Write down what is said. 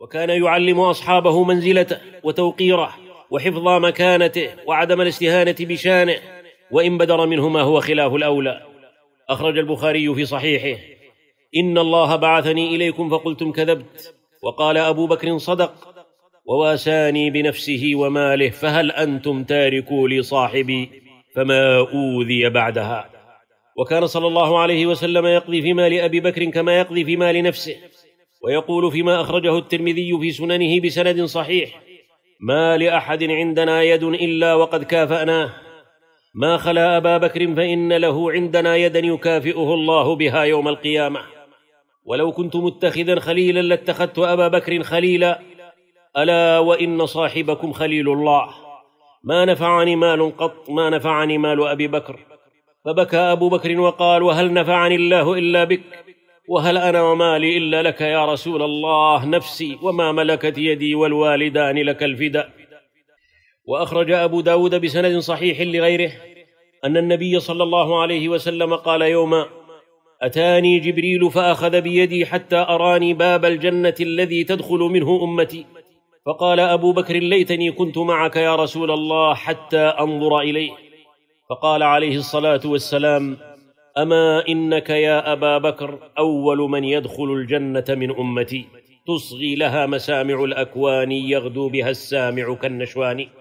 وكان يعلم أصحابه منزلته وتوقيره وحفظ مكانته وعدم الاستهانة بشانه وإن بدر منه ما هو خلاف الأولى أخرج البخاري في صحيحه إن الله بعثني إليكم فقلتم كذبت وقال أبو بكر صدق وواساني بنفسه وماله فهل أنتم تاركوا لي صاحبي فما أوذي بعدها وكان صلى الله عليه وسلم يقضي في مال أبي بكر كما يقضي في مال نفسه ويقول فيما أخرجه الترمذي في سننه بسند صحيح ما لأحد عندنا يد إلا وقد كافأناه ما خلا أبا بكر فإن له عندنا يدا يكافئه الله بها يوم القيامة ولو كنت متخذا خليلا لاتخذت أبا بكر خليلا ألا وإن صاحبكم خليل الله ما نفعني مال قط ما نفعني مال أبي بكر فبكى أبو بكر وقال وهل نفعني الله إلا بك وهل انا ومالي الا لك يا رسول الله نفسي وما ملكت يدي والوالدان لك الفداء واخرج ابو داود بسند صحيح لغيره ان النبي صلى الله عليه وسلم قال يوما اتاني جبريل فاخذ بيدي حتى اراني باب الجنه الذي تدخل منه امتي فقال ابو بكر ليتني كنت معك يا رسول الله حتى انظر اليه فقال عليه الصلاه والسلام أما إنك يا أبا بكر أول من يدخل الجنة من أمتي تصغي لها مسامع الأكوان يغدو بها السامع كالنشوان